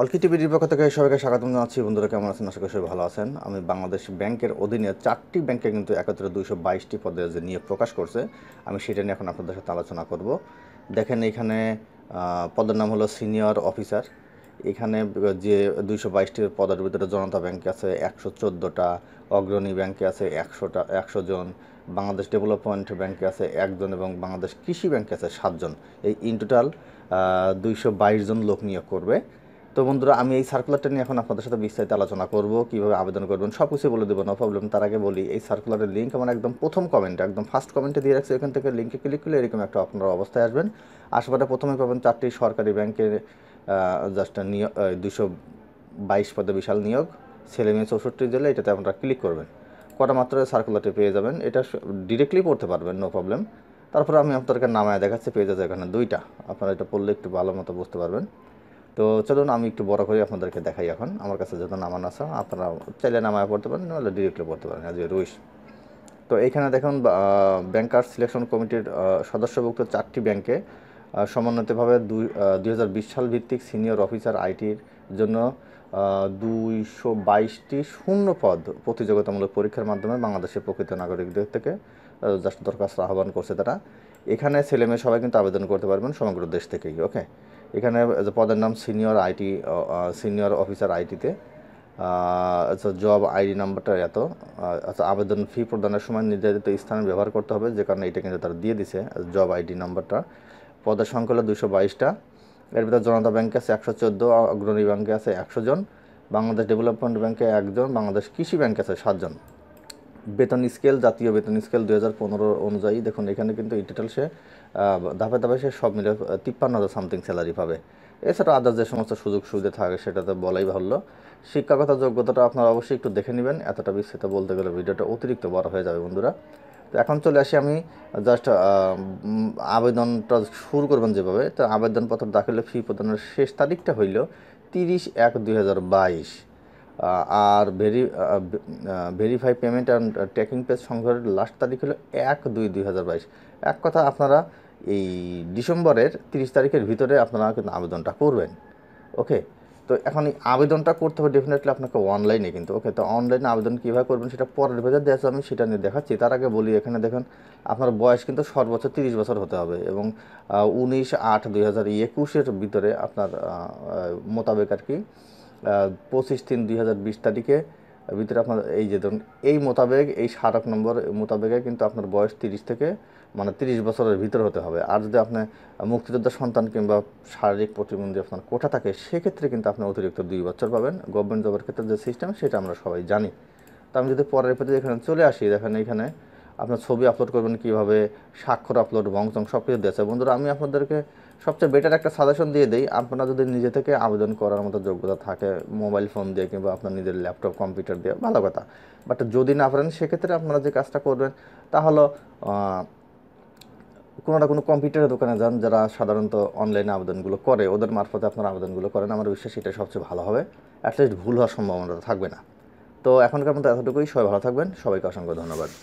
অলকি টিভির পক্ষ থেকে সবাইকে স্বাগতম জানাচ্ছি বন্ধুরা কেমন আছেন আশা করি সবাই ভালো আছেন আমি বাংলাদেশ ব্যাংকের অধীনে চারটি ব্যাংকে কিন্তু একত্রে দুইশো বাইশটি পদে যে নিয়োগ প্রকাশ করছে আমি সেটা নিয়ে এখন আপনাদের সাথে আলোচনা করব দেখেন এখানে পদের নাম হলো সিনিয়র অফিসার এখানে যে দুইশো বাইশটি পদের ভিতরে জনতা ব্যাংকে আছে একশো চোদ্দোটা অগ্রণী ব্যাংকে আছে একশোটা একশো জন বাংলাদেশ ডেভেলপমেন্ট ব্যাংকে আছে একজন এবং বাংলাদেশ কৃষি ব্যাংকে আছে সাতজন এই ইন টোটাল দুইশো বাইশ জন লোক নিয়োগ করবে তো বন্ধুরা আমি এই সার্কুলারটা নিয়ে এখন আপনাদের সাথে বিস্তারিত আলোচনা করব কীভাবে আবেদন করবেন সব কিছু বলে দেবো নো প্রবলেম তার আগে বলি এই সার্কুলারের লিঙ্ক আমার একদম প্রথম কমেন্টে একদম ফার্স্ট কমেন্টে দিয়ে রাখছি এখান থেকে লিঙ্কে ক্লিক করলে এরকম একটা আপনার অবস্থায় আসবেন আশেপাশে প্রথমে পাবেন চারটি সরকারি ব্যাংকের জাস্ট নিয়োগ দুশো বাইশ পদে বিশাল নিয়োগ ছেলে মেয়ে চৌষট্টি জেলে এটাতে আপনারা ক্লিক করবেন কটা মাত্র সার্কুলারটি পেয়ে যাবেন এটা ডিরেক্টলি পড়তে পারবেন নো প্রবলেম তারপর আমি আপনাদেরকে নামায় দেখাচ্ছি পেয়ে যাচ্ছে এখানে দুইটা আপনারা এটা পড়লে একটু ভালো মতো বুঝতে পারবেন তো চলুন আমি একটু বড় করে আপনাদেরকে দেখাই এখন আমার কাছে যত নামান আছে আপনারা চাইলে নামায় পড়তে পারেন নাহলে ডিরেক্টলি পড়তে পারেন অ্যাজ রুইস তো এইখানে দেখুন ব্যাংকার সিলেকশন কমিটির সদস্যভুক্ত চারটি ব্যাংকে সমন্বিতভাবে দুই সাল ভিত্তিক সিনিয়র অফিসার আইটির জন্য দুইশো বাইশটি শূন্য পদ প্রতিযোগিতামূলক পরীক্ষার মাধ্যমে বাংলাদেশের প্রকৃত নাগরিকদের থেকে জাস্ট দরখাস্ত আহ্বান করছে তারা এখানে ছেলেমেয়ে সবাই কিন্তু আবেদন করতে পারবেন সমগ্র দেশ থেকেই ওকে এখানে পদের নাম সিনিয়র আইটি সিনিয়র অফিসার আইটিতে আচ্ছা জব আইডি নাম্বারটা এত আচ্ছা আবেদন ফি প্রদানের সময় নির্ধারিত স্থানে ব্যবহার করতে হবে যে কারণে এটা কিন্তু তারা দিয়ে দিছে জব আইডি নাম্বারটা পদের সংখ্যা হলো দুশো বাইশটা এর ভিতরে জনতা ব্যাংকে আছে একশো চোদ্দো অগ্রণী ব্যাংকে আছে একশো জন বাংলাদেশ ডেভেলপমেন্ট ব্যাংকে একজন বাংলাদেশ কৃষি ব্যাংকে আছে সাতজন বেতন স্কেল জাতীয় বেতন স্কেল দু অনুযায়ী দেখুন এখানে কিন্তু ইটেটাল সে ধাপে ধাপে সে সব মিলে তিপ্পান্ন হাজার সামথিং স্যালারি পাবে এছাড়া আদার যে সমস্ত সুযোগ সুবিধা থাকে সেটা তো বলাই ভালো শিক্ষাগত যোগ্যতাটা আপনারা অবশ্যই একটু দেখে নেবেন এতটা বিস্তৃত বলতে গেলে ভিডিওটা অতিরিক্ত বড় হয়ে যাবে বন্ধুরা তো এখন চলে আসি আমি জাস্ট আবেদনটা শুরু করবেন যেভাবে তো আবেদনপত্র দাখিল ফি প্রদানের শেষ তারিখটা হইল তিরিশ এক দুই আর ভেরি verify payment and tracking page সংগ্রহের লাস্ট তারিখ হলো এক দুই দুই এক কথা আপনারা এই ডিসেম্বরের তিরিশ তারিখের ভিতরে আপনারা কিন্তু আবেদনটা করবেন ওকে তো এখন এই আবেদনটা করতে হবে ডেফিনেটলি আপনাকে অনলাইনে কিন্তু ওকে তো অনলাইনে আবেদন কীভাবে করবেন সেটা পরের ভেতর দেওয়া আমি সেটা নিয়ে দেখাচ্ছি তার আগে বলি এখানে দেখেন আপনার বয়স কিন্তু সর্বোচ্চ তিরিশ বছর হতে হবে এবং উনিশ আট দুই হাজার একুশের ভিতরে আপনার মোতাবেক আর কি পঁচিশ তিন দুই হাজার বিশ তারিখে ভিতরে আপনার এই যে ধরুন এই মোতাবেক এই ষাট আট নম্বর মোতাবেকে কিন্তু আপনার বয়স তিরিশ থেকে মানে তিরিশ বছরের ভিতর হতে হবে আর যদি আপনি মুক্তিযোদ্ধা সন্তান কিংবা শারীরিক প্রতিবন্ধী আপনার কোটা থাকে সেক্ষেত্রে কিন্তু আপনি অতিরিক্ত দুই বছর পাবেন গভর্নমেন্ট জবের ক্ষেত্রে যে সিস্টেম সেটা আমরা সবাই জানি তো আমি যদি পরের প্রতি এখানে চলে আসি দেখেন এখানে আপনার ছবি আপলোড করবেন কীভাবে স্বাক্ষর আপলোড বং চং সব কিছু দিয়েছে বন্ধুরা আমি আপনাদেরকে সবচেয়ে বেটার একটা সাজেশন দিয়ে দিই আপনারা যদি নিজে থেকে আবেদন করার মতো যোগ্যতা থাকে মোবাইল ফোন দিয়ে কিংবা আপনার নিজের ল্যাপটপ কম্পিউটার দিয়ে ভালো কথা বাট যদি না পারেন সেক্ষেত্রে আপনারা যে কাজটা করবেন তা কোনো না কোনো কম্পিউটারের দোকানে যান যারা সাধারণত অনলাইনে আবেদনগুলো করে ওদের মারফতে আপনারা আবেদনগুলো করেন আমার বিশ্বাস এটা সবচেয়ে ভালো হবে অ্যাটলিস্ট ভুল হওয়ার সম্ভাবনা থাকবে না তো এখনকার মতো এতটুকুই সবাই ভালো থাকবেন সবাইকে অসংখ্য ধন্যবাদ